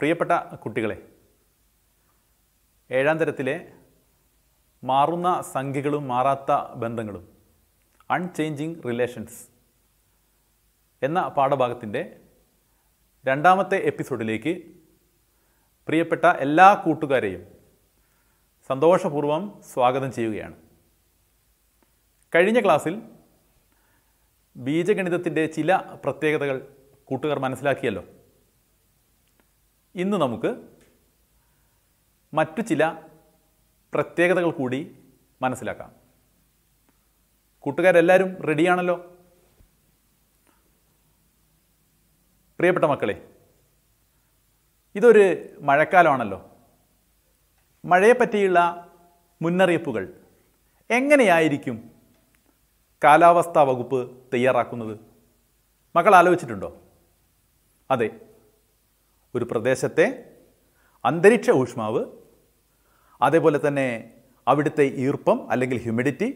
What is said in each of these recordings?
പ്രിയപ്പെട്ട കുട്ടികളെ ഏഴാം തരത്തിലെ മാറുന്ന സംഖ്യകളും മാറാത്ത ബന്ധങ്ങളും അൺചേഞ്ചിങ് റിലേഷൻസ് എന്ന പാഠഭാഗത്തിൻ്റെ രണ്ടാമത്തെ എപ്പിസോഡിലേക്ക് പ്രിയപ്പെട്ട എല്ലാ കൂട്ടുകാരെയും സന്തോഷപൂർവ്വം സ്വാഗതം ചെയ്യുകയാണ് കഴിഞ്ഞ ക്ലാസ്സിൽ ബീജഗണിതത്തിൻ്റെ ചില പ്രത്യേകതകൾ കൂട്ടുകാർ മനസ്സിലാക്കിയല്ലോ ഇന്ന് നമുക്ക് മറ്റു ചില പ്രത്യേകതകൾ കൂടി മനസ്സിലാക്കാം കൂട്ടുകാരെല്ലാവരും റെഡിയാണല്ലോ പ്രിയപ്പെട്ട മക്കളെ ഇതൊരു മഴക്കാലമാണല്ലോ മഴയെപ്പറ്റിയുള്ള മുന്നറിയിപ്പുകൾ എങ്ങനെയായിരിക്കും കാലാവസ്ഥാ വകുപ്പ് തയ്യാറാക്കുന്നത് മക്കൾ ആലോചിച്ചിട്ടുണ്ടോ അതെ ഒരു പ്രദേശത്തെ അന്തരീക്ഷ ഊഷ്മാവ് അതേപോലെ തന്നെ അവിടുത്തെ ഈർപ്പം അല്ലെങ്കിൽ ഹ്യൂമിഡിറ്റി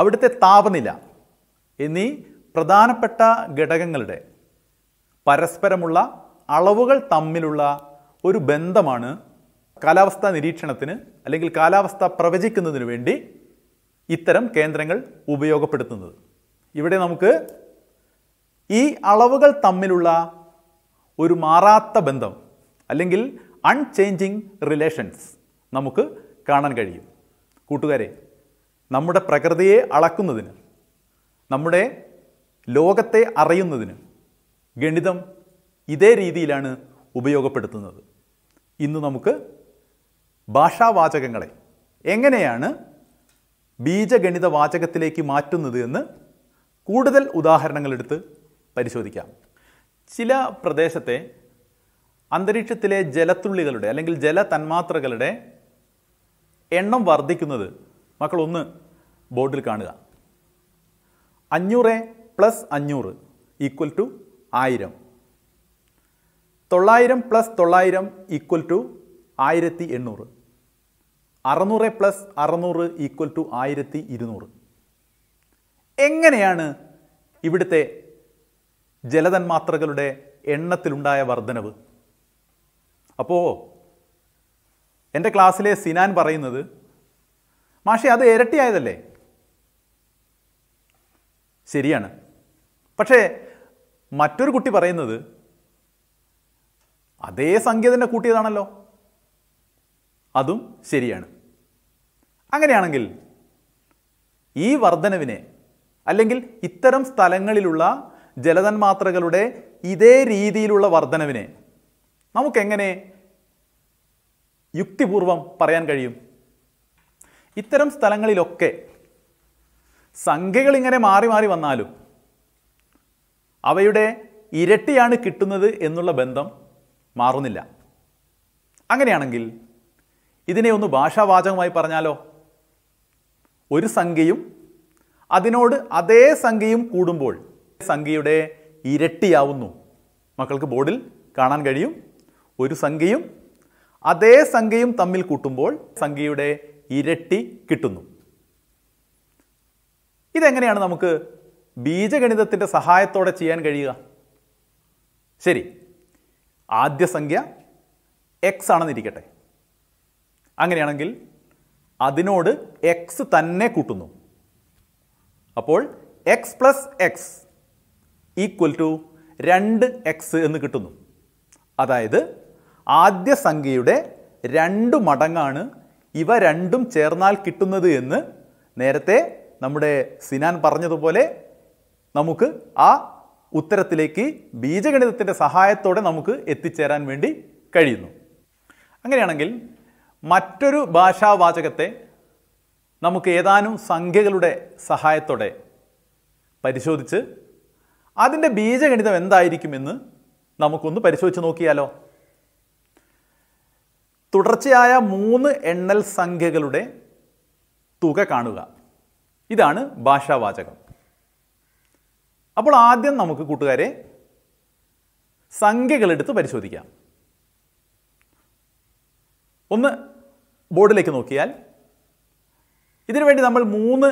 അവിടുത്തെ താപനില എന്നീ പ്രധാനപ്പെട്ട ഘടകങ്ങളുടെ പരസ്പരമുള്ള അളവുകൾ തമ്മിലുള്ള ഒരു ബന്ധമാണ് കാലാവസ്ഥാ നിരീക്ഷണത്തിന് അല്ലെങ്കിൽ കാലാവസ്ഥ പ്രവചിക്കുന്നതിന് വേണ്ടി ഇത്തരം കേന്ദ്രങ്ങൾ ഉപയോഗപ്പെടുത്തുന്നത് ഇവിടെ നമുക്ക് ഈ അളവുകൾ തമ്മിലുള്ള ഒരു മാറാത്ത ബന്ധം അല്ലെങ്കിൽ അൺചേഞ്ചിങ് റിലേഷൻസ് നമുക്ക് കാണാൻ കഴിയും കൂട്ടുകാരെ നമ്മുടെ പ്രകൃതിയെ അളക്കുന്നതിന് നമ്മുടെ ലോകത്തെ അറിയുന്നതിന് ഗണിതം ഇതേ രീതിയിലാണ് ഉപയോഗപ്പെടുത്തുന്നത് ഇന്ന് നമുക്ക് ഭാഷാവാചകങ്ങളെ എങ്ങനെയാണ് ബീജഗണിത വാചകത്തിലേക്ക് മാറ്റുന്നത് എന്ന് കൂടുതൽ ഉദാഹരണങ്ങളെടുത്ത് പരിശോധിക്കാം ചില പ്രദേശത്തെ അന്തരീക്ഷത്തിലെ ജലത്തുള്ളികളുടെ അല്ലെങ്കിൽ ജല തന്മാത്രകളുടെ എണ്ണം വർദ്ധിക്കുന്നത് മക്കളൊന്ന് ബോർഡിൽ കാണുക അഞ്ഞൂറ് പ്ലസ് അഞ്ഞൂറ് ഈക്വൽ ടു ആയിരം തൊള്ളായിരം പ്ലസ് തൊള്ളായിരം ഈക്വൽ ടു ആയിരത്തി എണ്ണൂറ് അറുന്നൂറ് പ്ലസ് അറുന്നൂറ് ഈക്വൽ ടു ആയിരത്തി ഇരുന്നൂറ് എങ്ങനെയാണ് ഇവിടുത്തെ ജലതന്മാത്രകളുടെ എണ്ണത്തിലുണ്ടായ വർധനവ് അപ്പോൾ എൻ്റെ ക്ലാസ്സിലെ സിനാൻ പറയുന്നത് മാഷെ അത് ഇരട്ടിയായതല്ലേ ശരിയാണ് പക്ഷേ മറ്റൊരു കുട്ടി പറയുന്നത് അതേ സംഖ്യ തന്നെ കൂട്ടിയതാണല്ലോ അതും ശരിയാണ് അങ്ങനെയാണെങ്കിൽ ഈ വർധനവിനെ അല്ലെങ്കിൽ ഇത്തരം സ്ഥലങ്ങളിലുള്ള ജലതന്മാത്രകളുടെ ഇതേ രീതിയിലുള്ള വർധനവിനെ നമുക്കെങ്ങനെ യുക്തിപൂർവം പറയാൻ കഴിയും ഇത്തരം സ്ഥലങ്ങളിലൊക്കെ സംഖ്യകൾ ഇങ്ങനെ മാറി മാറി വന്നാലും അവയുടെ ഇരട്ടിയാണ് കിട്ടുന്നത് എന്നുള്ള ബന്ധം മാറുന്നില്ല അങ്ങനെയാണെങ്കിൽ ഇതിനെ ഒന്ന് ഭാഷാവാചകമായി പറഞ്ഞാലോ ഒരു സംഖ്യയും അതിനോട് അതേ സംഖ്യയും കൂടുമ്പോൾ സംഖ്യയുടെ ഇരട്ടിയാവുന്നു മക്കൾക്ക് ബോർഡിൽ കാണാൻ കഴിയും ഒരു സംഖ്യയും അതേ സംഖ്യയും തമ്മിൽ കൂട്ടുമ്പോൾ സംഖ്യയുടെ ഇരട്ടി കിട്ടുന്നു ഇതെങ്ങനെയാണ് നമുക്ക് ബീജഗണിതത്തിൻ്റെ സഹായത്തോടെ ചെയ്യാൻ കഴിയുക ശരി ആദ്യ സംഖ്യ എക്സ് ആണെന്നിരിക്കട്ടെ അങ്ങനെയാണെങ്കിൽ അതിനോട് എക്സ് തന്നെ കൂട്ടുന്നു അപ്പോൾ X plus X equal to രണ്ട് എക്സ് എന്ന് കിട്ടുന്നു അതായത് ആദ്യ സംഖ്യയുടെ രണ്ട് മടങ്ങാണ് ഇവ രണ്ടും ചേർന്നാൽ കിട്ടുന്നത് എന്ന് നേരത്തെ നമ്മുടെ സിനാൻ പറഞ്ഞതുപോലെ നമുക്ക് ആ ഉത്തരത്തിലേക്ക് ബീജഗണിതത്തിൻ്റെ സഹായത്തോടെ നമുക്ക് എത്തിച്ചേരാൻ വേണ്ടി കഴിയുന്നു അങ്ങനെയാണെങ്കിൽ മറ്റൊരു ഭാഷാവാചകത്തെ നമുക്ക് ഏതാനും സംഖ്യകളുടെ സഹായത്തോടെ പരിശോധിച്ച് അതിൻ്റെ ബീജഗണിതം എന്തായിരിക്കുമെന്ന് നമുക്കൊന്ന് പരിശോധിച്ച് നോക്കിയാലോ തുടർച്ചയായ മൂന്ന് എണ്ണൽ സംഖ്യകളുടെ തുക കാണുക ഇതാണ് ഭാഷാവാചകം അപ്പോൾ ആദ്യം നമുക്ക് കൂട്ടുകാരെ സംഖ്യകളെടുത്ത് പരിശോധിക്കാം ഒന്ന് ബോർഡിലേക്ക് നോക്കിയാൽ ഇതിനുവേണ്ടി നമ്മൾ മൂന്ന്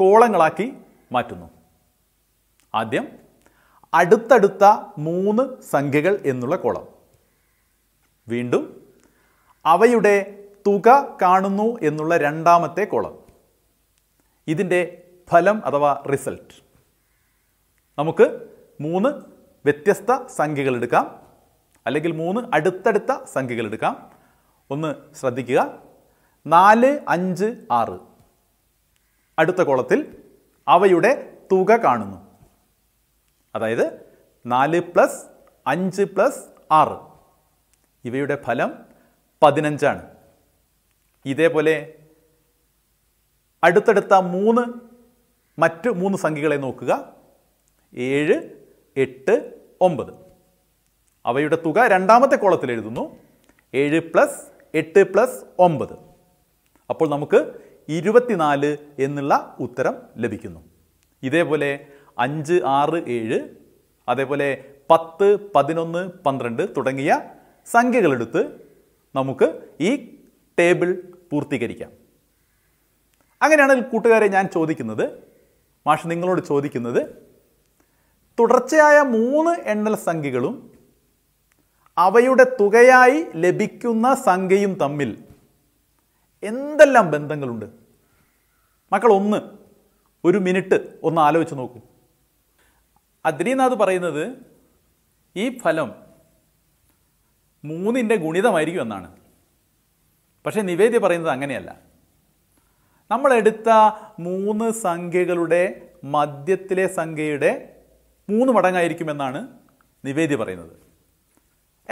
കോളങ്ങളാക്കി മാറ്റുന്നു ആദ്യം അടുത്തടുത്ത മൂന്ന് സംഖ്യകൾ എന്നുള്ള കോളം വീണ്ടും അവയുടെ തുക കാണുന്നു എന്നുള്ള രണ്ടാമത്തെ കോളം ഇതിൻ്റെ ഫലം അഥവാ റിസൾട്ട് നമുക്ക് മൂന്ന് വ്യത്യസ്ത സംഖ്യകൾ എടുക്കാം അല്ലെങ്കിൽ മൂന്ന് അടുത്തടുത്ത സംഖ്യകൾ എടുക്കാം ഒന്ന് ശ്രദ്ധിക്കുക നാല് അഞ്ച് ആറ് അടുത്ത കോളത്തിൽ അവയുടെ തുക കാണുന്നു അതായത് നാല് പ്ലസ് അഞ്ച് പ്ലസ് ആറ് ഇവയുടെ ഫലം പതിനഞ്ചാണ് ഇതേപോലെ അടുത്തടുത്ത മൂന്ന് മറ്റ് മൂന്ന് സംഖ്യകളെ നോക്കുക ഏഴ് എട്ട് ഒമ്പത് അവയുടെ തുക രണ്ടാമത്തെ കോളത്തിൽ എഴുതുന്നു ഏഴ് പ്ലസ് എട്ട് പ്ലസ് ഒമ്പത് അപ്പോൾ നമുക്ക് ഇരുപത്തിനാല് എന്നുള്ള ഉത്തരം ലഭിക്കുന്നു ഇതേപോലെ അഞ്ച് ആറ് ഏഴ് അതേപോലെ പത്ത് പതിനൊന്ന് പന്ത്രണ്ട് തുടങ്ങിയ സംഖ്യകളെടുത്ത് നമുക്ക് ഈ ടേബിൾ പൂർത്തീകരിക്കാം അങ്ങനെയാണെങ്കിൽ കൂട്ടുകാരെ ഞാൻ ചോദിക്കുന്നത് മാഷ് നിങ്ങളോട് ചോദിക്കുന്നത് തുടർച്ചയായ മൂന്ന് എണ്ണൽ സംഖ്യകളും അവയുടെ തുകയായി ലഭിക്കുന്ന സംഖ്യയും തമ്മിൽ എന്തെല്ലാം ബന്ധങ്ങളുണ്ട് മക്കൾ ഒന്ന് ഒരു മിനിറ്റ് ഒന്ന് ആലോചിച്ച് നോക്കൂ അദ്രീനാഥ് പറയുന്നത് ഈ ഫലം മൂന്നിൻ്റെ ഗുണിതമായിരിക്കും എന്നാണ് പക്ഷേ നിവേദ്യ പറയുന്നത് അങ്ങനെയല്ല നമ്മളെടുത്ത മൂന്ന് സംഖ്യകളുടെ മധ്യത്തിലെ സംഖ്യയുടെ മൂന്ന് മടങ്ങായിരിക്കുമെന്നാണ് നിവേദ്യ പറയുന്നത്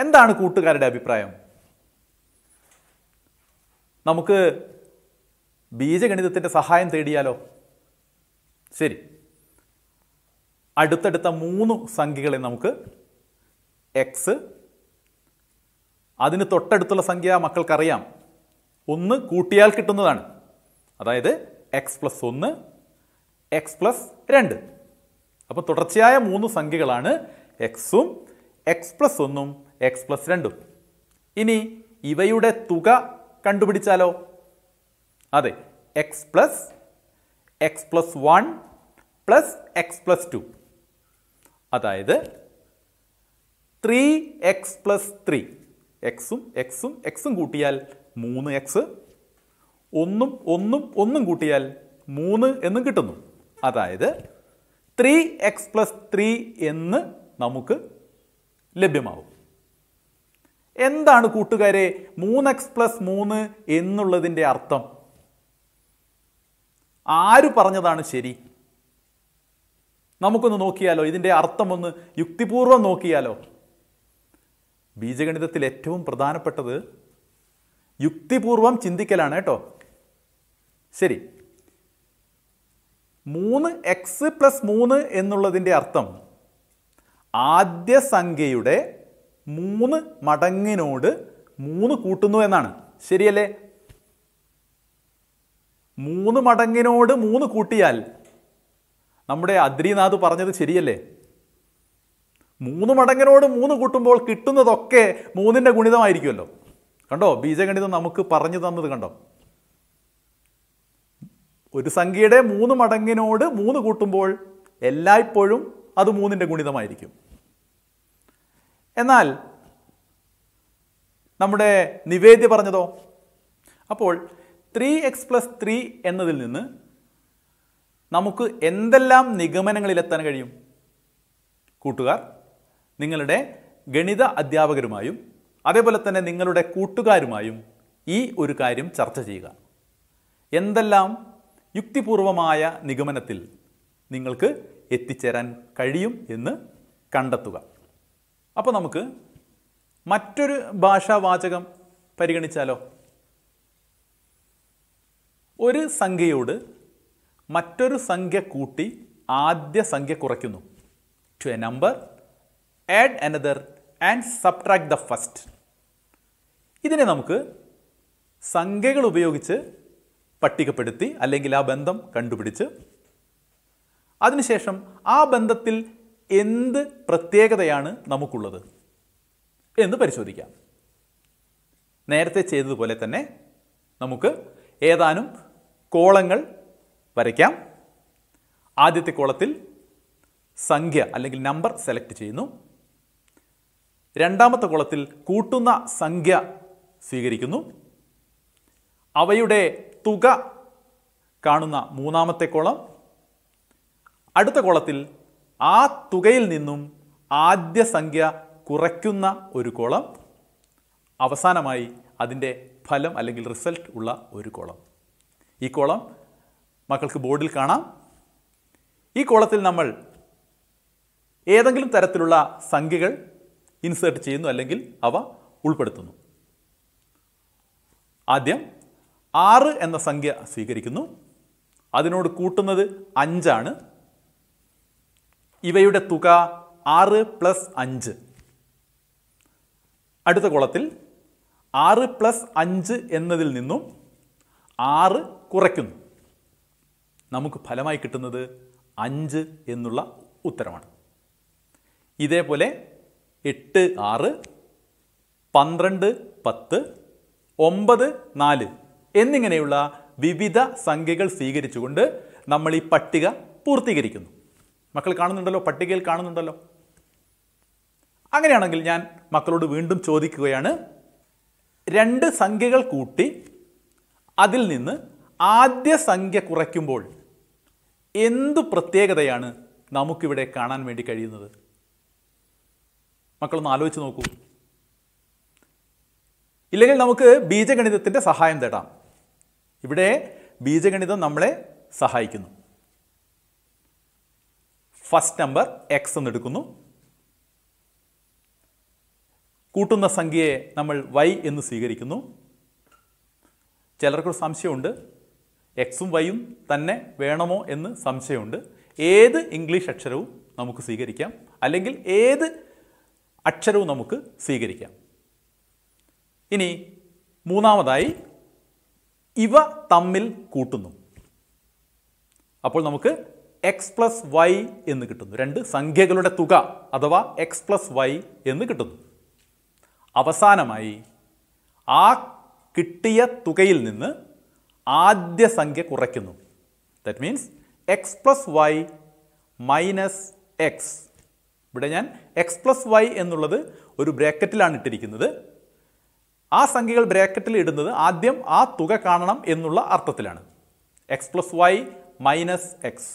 എന്താണ് കൂട്ടുകാരുടെ അഭിപ്രായം നമുക്ക് ബീജഗണിതത്തിൻ്റെ സഹായം തേടിയാലോ ശരി അടുത്തടുത്ത മൂന്ന് സംഖ്യകളെ നമുക്ക് എക്സ് അതിന് തൊട്ടടുത്തുള്ള സംഖ്യ മക്കൾക്കറിയാം ഒന്ന് കൂട്ടിയാൽ കിട്ടുന്നതാണ് അതായത് എക്സ് പ്ലസ് ഒന്ന് എക്സ് പ്ലസ് രണ്ട് അപ്പോൾ തുടർച്ചയായ മൂന്ന് സംഖ്യകളാണ് എക്സും എക്സ് പ്ലസ് ഒന്നും എക്സ് പ്ലസ് രണ്ടും ഇനി ഇവയുടെ തുക കണ്ടുപിടിച്ചാലോ അതെ X plus X plus one plus X plus two അതായത് ത്രീ എക്സ് പ്ലസ് ത്രീ എക്സും എക്സും എക്സും കൂട്ടിയാൽ മൂന്ന് എക്സ് ഒന്നും ഒന്നും ഒന്നും കൂട്ടിയാൽ മൂന്ന് എന്നും കിട്ടുന്നു അതായത് ത്രീ എക്സ് പ്ലസ് ത്രീ എന്ന് നമുക്ക് ലഭ്യമാവും എന്താണ് കൂട്ടുകാരെ മൂന്ന് എക്സ് പ്ലസ് മൂന്ന് എന്നുള്ളതിൻ്റെ അർത്ഥം ആര് പറഞ്ഞതാണ് ശരി നമുക്കൊന്ന് നോക്കിയാലോ ഇതിൻ്റെ ഒന്ന് യുക്തിപൂർവ്വം നോക്കിയാലോ ബീജഗണിതത്തിൽ ഏറ്റവും പ്രധാനപ്പെട്ടത് യുക്തിപൂർവം ചിന്തിക്കലാണ് കേട്ടോ ശരി മൂന്ന് എക്സ് പ്ലസ് മൂന്ന് എന്നുള്ളതിൻ്റെ അർത്ഥം ആദ്യ സംഖ്യയുടെ മൂന്ന് മടങ്ങിനോട് മൂന്ന് കൂട്ടുന്നു എന്നാണ് ശരിയല്ലേ മൂന്ന് മടങ്ങിനോട് മൂന്ന് കൂട്ടിയാൽ നമ്മുടെ അദ്രിനാഥ് പറഞ്ഞത് ശരിയല്ലേ മൂന്ന് മടങ്ങിനോട് മൂന്ന് കൂട്ടുമ്പോൾ കിട്ടുന്നതൊക്കെ മൂന്നിൻ്റെ ഗുണിതമായിരിക്കുമല്ലോ കണ്ടോ ബീജഗണിതം നമുക്ക് പറഞ്ഞു തന്നത് കണ്ടോ ഒരു സംഖ്യയുടെ മൂന്ന് മടങ്ങിനോട് മൂന്ന് കൂട്ടുമ്പോൾ എല്ലായ്പ്പോഴും അത് മൂന്നിൻ്റെ ഗുണിതമായിരിക്കും എന്നാൽ നമ്മുടെ നിവേദ്യ പറഞ്ഞതോ അപ്പോൾ ത്രീ എക്സ് പ്ലസ് ത്രീ എന്നതിൽ നിന്ന് നമുക്ക് എന്തെല്ലാം നിഗമനങ്ങളിലെത്താൻ കഴിയും കൂട്ടുകാർ നിങ്ങളുടെ ഗണിത അധ്യാപകരുമായും അതേപോലെ തന്നെ നിങ്ങളുടെ കൂട്ടുകാരുമായും ഈ ഒരു കാര്യം ചർച്ച ചെയ്യുക എന്തെല്ലാം യുക്തിപൂർവമായ നിഗമനത്തിൽ നിങ്ങൾക്ക് എത്തിച്ചേരാൻ കഴിയും എന്ന് കണ്ടെത്തുക അപ്പോൾ നമുക്ക് മറ്റൊരു ഭാഷാവാചകം പരിഗണിച്ചാലോ ഒരു സംഖ്യയോട് മറ്റൊരു സംഖ്യ കൂട്ടി ആദ്യ സംഖ്യ കുറയ്ക്കുന്നു to a number add another and subtract the first ഇതിനെ നമുക്ക് സംഖ്യകൾ ഉപയോഗിച്ച് പട്ടികപ്പെടുത്തി അല്ലെങ്കിൽ ആ ബന്ധം കണ്ടുപിടിച്ച് അതിനുശേഷം ആ ബന്ധത്തിൽ എന്ത് പ്രത്യേകതയാണ് നമുക്കുള്ളത് എന്ന് പരിശോധിക്കാം നേരത്തെ ചെയ്തതുപോലെ തന്നെ നമുക്ക് ഏതാനും കോളങ്ങൾ വരയ്ക്കാം ആദ്യത്തെ കോളത്തിൽ സംഖ്യ അല്ലെങ്കിൽ നമ്പർ സെലക്ട് ചെയ്യുന്നു രണ്ടാമത്തെ കോളത്തിൽ കൂട്ടുന്ന സംഖ്യ സ്വീകരിക്കുന്നു അവയുടെ തുക കാണുന്ന മൂന്നാമത്തെ കോളം അടുത്ത കോളത്തിൽ ആ തുകയിൽ നിന്നും ആദ്യ സംഖ്യ കുറയ്ക്കുന്ന ഒരു കോളം അവസാനമായി അതിൻ്റെ ഫലം അല്ലെങ്കിൽ റിസൾട്ട് ഉള്ള ഒരു കോളം ഈ കോളം മക്കൾക്ക് ബോർഡിൽ കാണാം ഈ കോളത്തിൽ നമ്മൾ ഏതെങ്കിലും തരത്തിലുള്ള സംഖ്യകൾ ഇൻസേർട്ട് ചെയ്യുന്നു അല്ലെങ്കിൽ അവ ഉൾപ്പെടുത്തുന്നു ആദ്യം ആറ് എന്ന സംഖ്യ സ്വീകരിക്കുന്നു അതിനോട് കൂട്ടുന്നത് അഞ്ചാണ് ഇവയുടെ തുക ആറ് പ്ലസ് അഞ്ച് അടുത്ത കുളത്തിൽ ആറ് പ്ലസ് അഞ്ച് എന്നതിൽ നിന്നും ആറ് കുറയ്ക്കുന്നു നമുക്ക് ഫലമായി കിട്ടുന്നത് അഞ്ച് എന്നുള്ള ഉത്തരമാണ് ഇതേപോലെ എട്ട് ആറ് പന്ത്രണ്ട് പത്ത് ഒമ്പത് നാല് എന്നിങ്ങനെയുള്ള വിവിധ സംഖ്യകൾ സ്വീകരിച്ചുകൊണ്ട് നമ്മൾ ഈ പട്ടിക പൂർത്തീകരിക്കുന്നു മക്കൾ കാണുന്നുണ്ടല്ലോ പട്ടികയിൽ കാണുന്നുണ്ടല്ലോ അങ്ങനെയാണെങ്കിൽ ഞാൻ മക്കളോട് വീണ്ടും ചോദിക്കുകയാണ് രണ്ട് സംഖ്യകൾ കൂട്ടി അതിൽ നിന്ന് ആദ്യ സംഖ്യ കുറയ്ക്കുമ്പോൾ എന്തു പ്രത്യേകതയാണ് നമുക്കിവിടെ കാണാൻ വേണ്ടി കഴിയുന്നത് മക്കളൊന്ന് ആലോചിച്ച് നോക്കൂ ഇല്ലെങ്കിൽ നമുക്ക് ബീജഗണിതത്തിൻ്റെ സഹായം തേടാം ഇവിടെ ബീജഗണിതം നമ്മളെ സഹായിക്കുന്നു ഫസ്റ്റ് നമ്പർ എക്സ് എന്നെടുക്കുന്നു കൂട്ടുന്ന സംഖ്യയെ നമ്മൾ വൈ എന്ന് സ്വീകരിക്കുന്നു ചിലർക്കൊരു സംശയമുണ്ട് എക്സും വൈയും തന്നെ വേണമോ എന്ന് സംശയമുണ്ട് ഏത് ഇംഗ്ലീഷ് അക്ഷരവും നമുക്ക് സ്വീകരിക്കാം അല്ലെങ്കിൽ ഏത് അക്ഷരവും നമുക്ക് സ്വീകരിക്കാം ഇനി മൂന്നാമതായി ഇവ തമ്മിൽ കൂട്ടുന്നു അപ്പോൾ നമുക്ക് എക്സ് പ്ലസ് വൈ എന്ന് കിട്ടുന്നു രണ്ട് സംഖ്യകളുടെ തുക അഥവാ എക്സ് പ്ലസ് വൈ എന്ന് കിട്ടുന്നു അവസാനമായി ആ കിട്ടിയ തുകയിൽ നിന്ന് ആദ്യ സംഖ്യ കുറയ്ക്കുന്നു that means X plus Y minus X ഇവിടെ ഞാൻ എക്സ് പ്ലസ് വൈ എന്നുള്ളത് ഒരു ബ്രാക്കറ്റിലാണ് ഇട്ടിരിക്കുന്നത് ആ സംഖ്യകൾ ബ്രാക്കറ്റിൽ ഇടുന്നത് ആദ്യം ആ തുക കാണണം എന്നുള്ള അർത്ഥത്തിലാണ് X plus Y minus X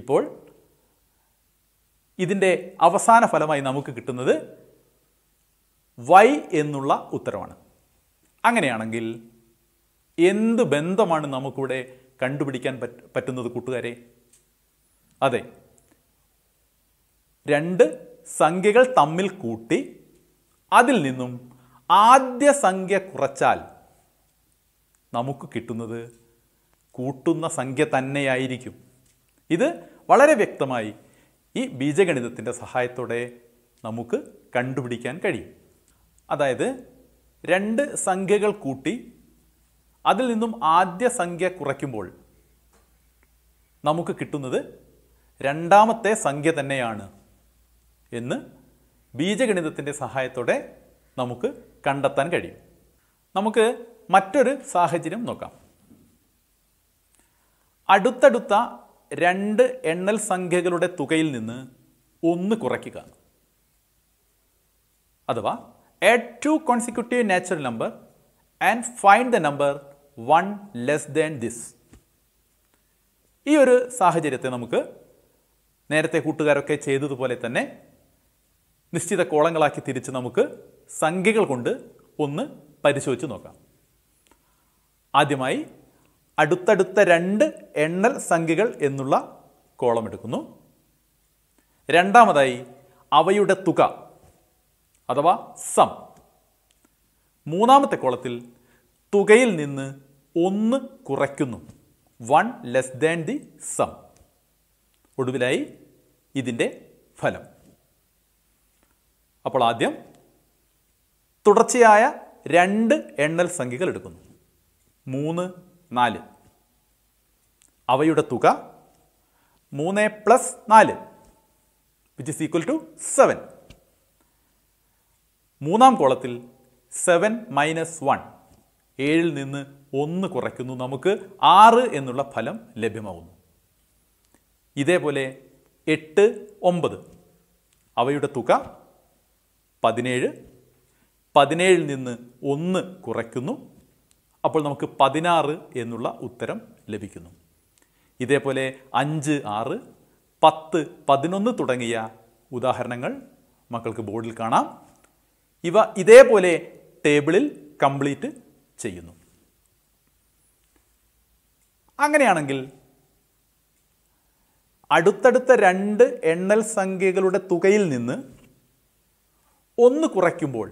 ഇപ്പോൾ ഇതിൻ്റെ അവസാന ഫലമായി നമുക്ക് കിട്ടുന്നത് വൈ എന്നുള്ള ഉത്തരമാണ് അങ്ങനെയാണെങ്കിൽ എന്ത് ബന്ധമാണ് നമുക്കിവിടെ കണ്ടുപിടിക്കാൻ പറ്റുന്നത് കൂട്ടുകാരെ അതെ രണ്ട് സംഖ്യകൾ തമ്മിൽ കൂട്ടി അതിൽ നിന്നും ആദ്യ സംഖ്യ കുറച്ചാൽ നമുക്ക് കിട്ടുന്നത് കൂട്ടുന്ന സംഖ്യ തന്നെയായിരിക്കും ഇത് വളരെ വ്യക്തമായി ഈ ബീജഗണിതത്തിൻ്റെ സഹായത്തോടെ നമുക്ക് കണ്ടുപിടിക്കാൻ കഴിയും അതായത് രണ്ട് സംഖ്യകൾ കൂട്ടി അതിൽ നിന്നും ആദ്യ സംഖ്യ കുറയ്ക്കുമ്പോൾ നമുക്ക് കിട്ടുന്നത് രണ്ടാമത്തെ സംഖ്യ തന്നെയാണ് എന്ന് ബീജഗണിതത്തിൻ്റെ സഹായത്തോടെ നമുക്ക് കണ്ടെത്താൻ കഴിയും നമുക്ക് മറ്റൊരു സാഹചര്യം നോക്കാം അടുത്തടുത്ത രണ്ട് എണ്ണൽ സംഖ്യകളുടെ തുകയിൽ നിന്ന് ഒന്ന് കുറയ്ക്കുക അഥവാ a two consecutive natural number and find the number one less than this ഈ ഒരു സാഹചര്യത്തെ നമുക്ക് നേരത്തെ കൂട്ടുകാരൊക്കെ ചെയ്തതുപോലെ തന്നെ നിശ്ചിത കോളങ്ങളാക്കി തിരിച്ച് നമുക്ക് സംഖ്യകൾ കൊണ്ട് ഒന്ന് പരിശോധിച്ച് നോക്കാം ആദ്യമായി അടുത്തടുത്ത രണ്ട് എണ്ണൽ സംഖ്യകൾ എന്നുള്ള കോളം എടുക്കുന്നു രണ്ടാമതായി അവയുടെ തുക അഥവാ സം മൂന്നാമത്തെ കോളത്തിൽ തുകയിൽ നിന്ന് ഒന്ന് കുറയ്ക്കുന്നു one less than the sum ഒടുവിലായി ഇതിൻ്റെ ഫലം അപ്പോൾ ആദ്യം തുടർച്ചയായ രണ്ട് എണ്ണൽ സംഖ്യകൾ എടുക്കുന്നു മൂന്ന് നാല് അവയുടെ തുക മൂന്ന് പ്ലസ് നാല് which is equal to seven മൂന്നാം കോളത്തിൽ സെവൻ മൈനസ് വൺ ഏഴിൽ നിന്ന് ഒന്ന് കുറയ്ക്കുന്നു നമുക്ക് ആറ് എന്നുള്ള ഫലം ലഭ്യമാകുന്നു ഇതേപോലെ എട്ട് ഒമ്പത് അവയുടെ തുക പതിനേഴ് പതിനേഴിൽ നിന്ന് ഒന്ന് കുറയ്ക്കുന്നു അപ്പോൾ നമുക്ക് പതിനാറ് എന്നുള്ള ഉത്തരം ലഭിക്കുന്നു ഇതേപോലെ അഞ്ച് ആറ് പത്ത് പതിനൊന്ന് തുടങ്ങിയ ഉദാഹരണങ്ങൾ മക്കൾക്ക് ബോർഡിൽ കാണാം ഇവ ഇതേപോലെ ടേബിളിൽ കംപ്ലീറ്റ് ചെയ്യുന്നു അങ്ങനെയാണെങ്കിൽ അടുത്തടുത്ത രണ്ട് എണ്ണൽ സംഖ്യകളുടെ തുകയിൽ നിന്ന് ഒന്ന് കുറയ്ക്കുമ്പോൾ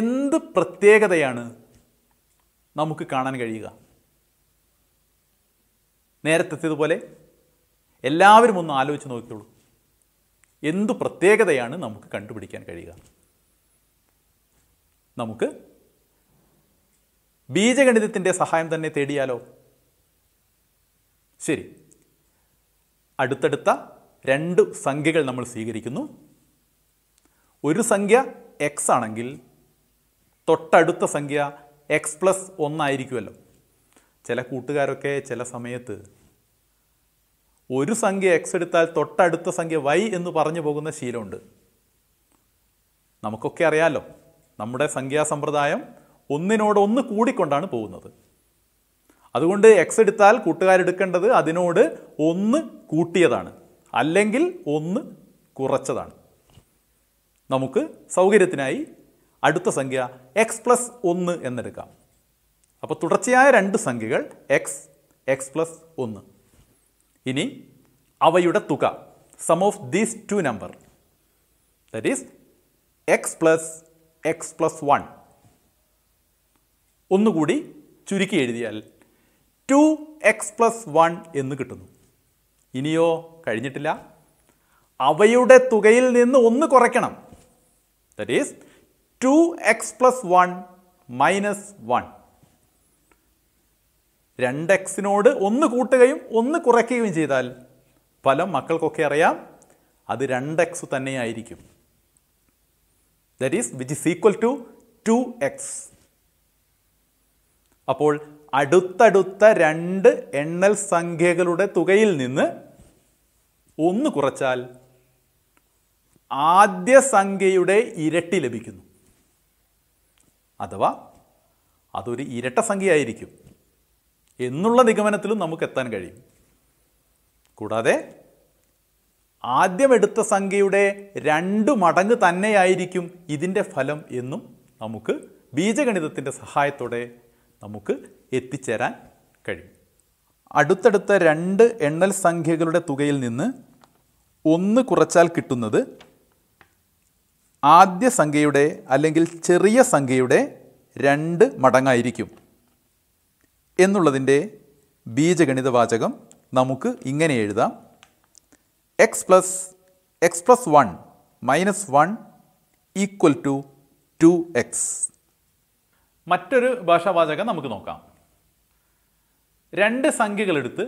എന്ത് പ്രത്യേകതയാണ് നമുക്ക് കാണാൻ കഴിയുക നേരത്തെത്തിയതുപോലെ എല്ലാവരും ഒന്ന് ആലോചിച്ച് നോക്കിക്കോളൂ എന്തു പ്രത്യേകതയാണ് നമുക്ക് കണ്ടുപിടിക്കാൻ കഴിയുക നമുക്ക് ബീജഗണിതത്തിൻ്റെ സഹായം തന്നെ തേടിയാലോ ശരി അടുത്തടുത്ത രണ്ട് സംഖ്യകൾ നമ്മൾ സ്വീകരിക്കുന്നു ഒരു സംഖ്യ എക്സ് ആണെങ്കിൽ തൊട്ടടുത്ത സംഖ്യ എക്സ് പ്ലസ് ഒന്നായിരിക്കുമല്ലോ ചില കൂട്ടുകാരൊക്കെ ചില സമയത്ത് ഒരു സംഖ്യ എക്സ് എടുത്താൽ തൊട്ടടുത്ത സംഖ്യ വൈ എന്ന് പറഞ്ഞു പോകുന്ന ശീലമുണ്ട് നമുക്കൊക്കെ അറിയാമല്ലോ നമ്മുടെ സംഖ്യാസമ്പ്രദായം ഒന്നിനോട് ഒന്ന് കൂടിക്കൊണ്ടാണ് പോകുന്നത് അതുകൊണ്ട് എക്സ് എടുത്താൽ കൂട്ടുകാരെടുക്കേണ്ടത് അതിനോട് ഒന്ന് കൂട്ടിയതാണ് അല്ലെങ്കിൽ ഒന്ന് കുറച്ചതാണ് നമുക്ക് സൗകര്യത്തിനായി അടുത്ത സംഖ്യ എക്സ് പ്ലസ് ഒന്ന് എന്നെടുക്കാം അപ്പോൾ തുടർച്ചയായ രണ്ട് സംഖ്യകൾ എക്സ് എക്സ് പ്ലസ് ഒന്ന് ഇനി അവയുടെ തുക sum of these two number that is X plus X plus one ഒന്നുകൂടി ചുരുക്കി എഴുതിയാൽ ടു എക്സ് പ്ലസ് വൺ എന്ന് കിട്ടുന്നു ഇനിയോ കഴിഞ്ഞിട്ടില്ല അവയുടെ തുകയിൽ നിന്ന് ഒന്ന് കുറയ്ക്കണം that is two X plus one minus one രണ്ട് എക്സിനോട് ഒന്ന് കൂട്ടുകയും ഒന്ന് കുറയ്ക്കുകയും ചെയ്താൽ ഫലം മക്കൾക്കൊക്കെ അറിയാം അത് രണ്ട് എക്സ് തന്നെയായിരിക്കും that is which is equal to two X അപ്പോൾ അടുത്തടുത്ത രണ്ട് എണ്ണൽ സംഖ്യകളുടെ തുകയിൽ നിന്ന് ഒന്ന് കുറച്ചാൽ ആദ്യ സംഖ്യയുടെ ഇരട്ടി ലഭിക്കുന്നു അഥവാ അതൊരു ഇരട്ട സംഖ്യയായിരിക്കും എന്നുള്ള നിഗമനത്തിലും നമുക്ക് എത്താൻ കഴിയും കൂടാതെ ആദ്യം എടുത്ത സംഖ്യയുടെ രണ്ട് മടങ്ങ് തന്നെയായിരിക്കും ഇതിൻ്റെ ഫലം എന്നും നമുക്ക് ബീജഗണിതത്തിൻ്റെ സഹായത്തോടെ നമുക്ക് എത്തിച്ചേരാൻ കഴിയും അടുത്തടുത്ത രണ്ട് എണ്ണൽ സംഖ്യകളുടെ തുകയിൽ നിന്ന് ഒന്ന് കുറച്ചാൽ കിട്ടുന്നത് ആദ്യ സംഖ്യയുടെ അല്ലെങ്കിൽ ചെറിയ സംഖ്യയുടെ രണ്ട് മടങ്ങായിരിക്കും എന്നുള്ളതിൻ്റെ ബീജഗണിത വാചകം നമുക്ക് ഇങ്ങനെ എഴുതാം x plus x plus 1 minus 1 equal to two X മറ്റൊരു ഭാഷാവാചകം നമുക്ക് നോക്കാം രണ്ട് സംഖ്യകളെടുത്ത്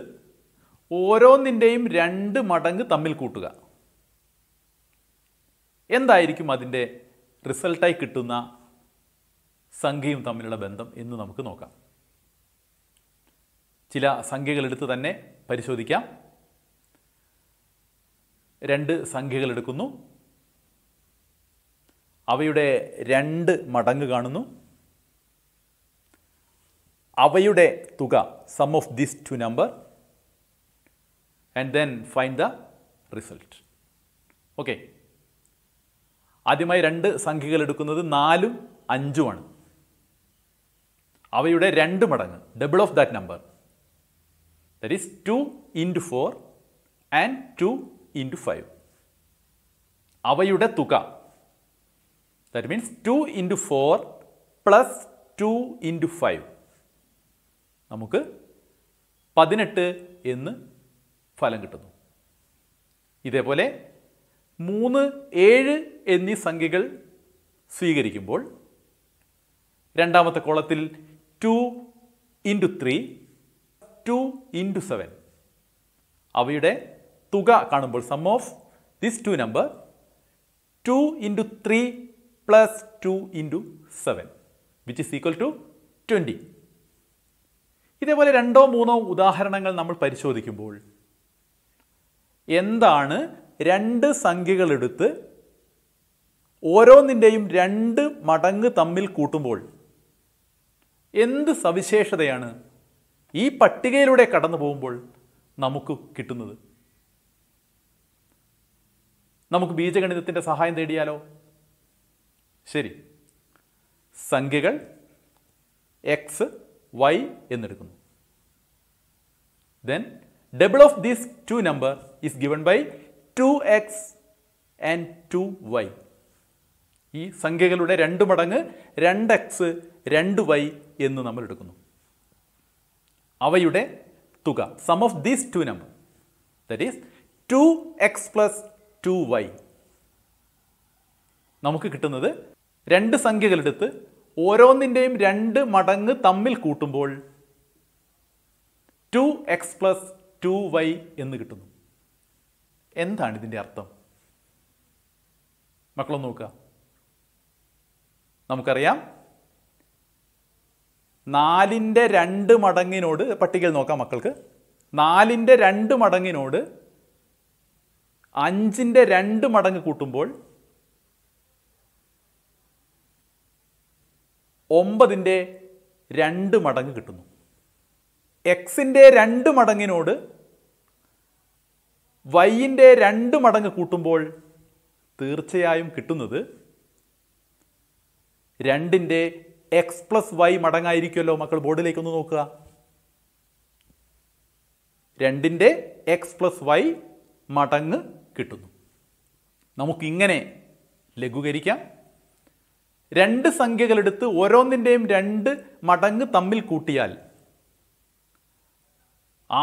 ഓരോന്നിൻ്റെയും രണ്ട് മടങ്ങ് തമ്മിൽ കൂട്ടുക എന്തായിരിക്കും അതിൻ്റെ റിസൾട്ടായി കിട്ടുന്ന സംഖ്യയും തമ്മിലുള്ള ബന്ധം എന്ന് നമുക്ക് നോക്കാം ചില സംഖ്യകളെടുത്ത് തന്നെ പരിശോധിക്കാം രണ്ട് സംഖ്യകൾ എടുക്കുന്നു അവയുടെ രണ്ട് മടങ്ങ് കാണുന്നു അവയുടെ തുക sum of this two number and then find the result okay ആദ്യമായി രണ്ട് സംഖ്യകൾ എടുക്കുന്നത് നാലും അഞ്ചുമാണ് അവയുടെ രണ്ട് മടങ്ങ് double of that number that is two into four and two into five അവയുടെ തുക that means two into four plus two into five നമുക്ക് പതിനെട്ട് എന്ന് ഫലം കിട്ടുന്നു ഇതേപോലെ മൂന്ന് ഏഴ് എന്നീ സംഖ്യകൾ സ്വീകരിക്കുമ്പോൾ രണ്ടാമത്തെ കോളത്തിൽ two into three two into seven അവയുടെ തുക കാണുമ്പോൾ sum of this two number two into three plus two into seven which is equal to twenty ഇതേപോലെ രണ്ടോ മൂന്നോ ഉദാഹരണങ്ങൾ നമ്മൾ പരിശോധിക്കുമ്പോൾ എന്താണ് രണ്ട് സംഖ്യകളെടുത്ത് ഓരോന്നിൻ്റെയും രണ്ട് മടങ്ങ് തമ്മിൽ കൂട്ടുമ്പോൾ എന്ത് സവിശേഷതയാണ് ഈ പട്ടികയിലൂടെ കടന്നു പോകുമ്പോൾ നമുക്ക് കിട്ടുന്നത് നമുക്ക് ബീജഗണിതത്തിൻ്റെ സഹായം തേടിയാലോ ശരി സംഖ്യകൾ എക്സ് വൈ എന്നെടുക്കുന്നു then double of these two number is given by two X and two Y ഈ സംഖ്യകളുടെ രണ്ട് മടങ്ങ് രണ്ട് എക്സ് രണ്ട് വൈ എന്ന് നമ്മൾ എടുക്കുന്നു അവയുടെ തുക sum of these two number that is two X plus two Y നമുക്ക് കിട്ടുന്നത് രണ്ട് സംഖ്യകളെടുത്ത് ഓരോന്നിൻ്റെയും രണ്ട് മടങ്ങ് തമ്മിൽ കൂട്ടുമ്പോൾ two X plus two Y എന്ന് കിട്ടുന്നു എന്താണ് ഇതിൻ്റെ അർത്ഥം മക്കളൊന്ന് നോക്കുക നമുക്കറിയാം നാലിൻ്റെ രണ്ട് മടങ്ങിനോട് പട്ടികയിൽ നോക്കാം മക്കൾക്ക് നാലിൻ്റെ രണ്ട് മടങ്ങിനോട് അഞ്ചിൻ്റെ രണ്ട് മടങ്ങ് കൂട്ടുമ്പോൾ ഒമ്പതിൻ്റെ രണ്ട് മടങ്ങ് കിട്ടുന്നു എക്സിൻ്റെ രണ്ട് മടങ്ങിനോട് വൈയിൻ്റെ രണ്ട് മടങ്ങ് കൂട്ടുമ്പോൾ തീർച്ചയായും കിട്ടുന്നത് രണ്ടിൻ്റെ എക്സ് പ്ലസ് വൈ മടങ്ങായിരിക്കുമല്ലോ മക്കൾ ഒന്ന് നോക്കുക രണ്ടിൻ്റെ എക്സ് പ്ലസ് വൈ മടങ്ങ് കിട്ടുന്നു നമുക്കിങ്ങനെ ലഘൂകരിക്കാം രണ്ട് സംഖ്യകളെടുത്ത് ഓരോന്നിൻ്റെയും രണ്ട് മടങ്ങ് തമ്മിൽ കൂട്ടിയാൽ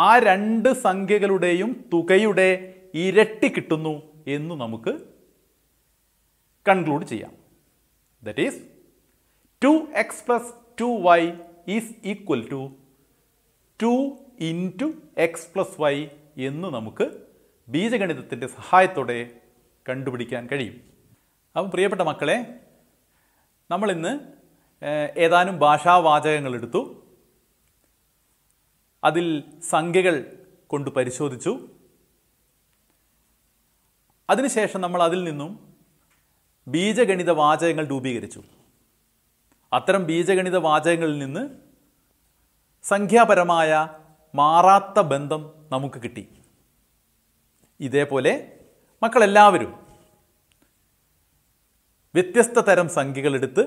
ആ രണ്ട് സംഖ്യകളുടെയും തുകയുടെ ഇരട്ടി കിട്ടുന്നു എന്ന് നമുക്ക് കൺക്ലൂഡ് ചെയ്യാം that is two X plus two Y is equal to two into X plus Y എന്ന് നമുക്ക് ബീജഗണിതത്തിൻ്റെ സഹായത്തോടെ കണ്ടുപിടിക്കാൻ കഴിയും അപ്പം പ്രിയപ്പെട്ട മക്കളെ നമ്മളിന്ന് ഏതാനും ഭാഷാവാചകങ്ങൾ എടുത്തു അതിൽ സംഖ്യകൾ കൊണ്ട് പരിശോധിച്ചു അതിനുശേഷം നമ്മൾ അതിൽ നിന്നും ബീജഗണിത വാചകങ്ങൾ രൂപീകരിച്ചു അത്തരം ബീജഗണിത വാചകങ്ങളിൽ നിന്ന് സംഖ്യാപരമായ മാറാത്ത ബന്ധം നമുക്ക് കിട്ടി ഇതേപോലെ മക്കളെല്ലാവരും വ്യത്യസ്ത തരം സംഖ്യകളെടുത്ത്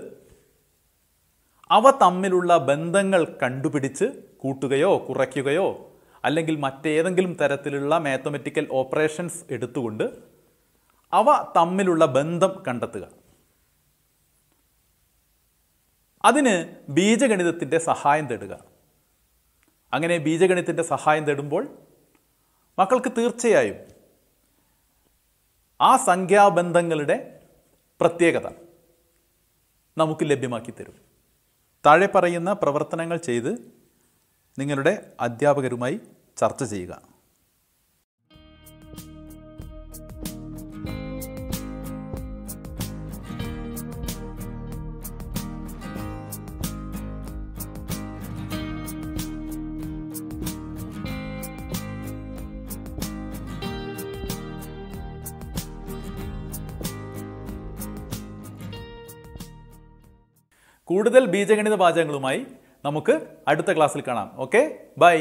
അവ തമ്മിലുള്ള ബന്ധങ്ങൾ കണ്ടുപിടിച്ച് കൂട്ടുകയോ കുറയ്ക്കുകയോ അല്ലെങ്കിൽ മറ്റേതെങ്കിലും തരത്തിലുള്ള മാത്തമെറ്റിക്കൽ ഓപ്പറേഷൻസ് എടുത്തുകൊണ്ട് അവ തമ്മിലുള്ള ബന്ധം കണ്ടെത്തുക അതിന് ബീജഗണിതത്തിൻ്റെ സഹായം തേടുക അങ്ങനെ ബീജഗണിതത്തിൻ്റെ സഹായം തേടുമ്പോൾ മക്കൾക്ക് തീർച്ചയായും ആ സംഖ്യാബന്ധങ്ങളുടെ പ്രത്യേകത നമുക്ക് ലഭ്യമാക്കി തരും താഴെ പറയുന്ന പ്രവർത്തനങ്ങൾ ചെയ്ത് നിങ്ങളുടെ അധ്യാപകരുമായി ചർച്ച ചെയ്യുക കൂടുതൽ ബീജഗണിത പാചകങ്ങളുമായി നമുക്ക് അടുത്ത ക്ലാസ്സിൽ കാണാം ഓക്കെ ബൈ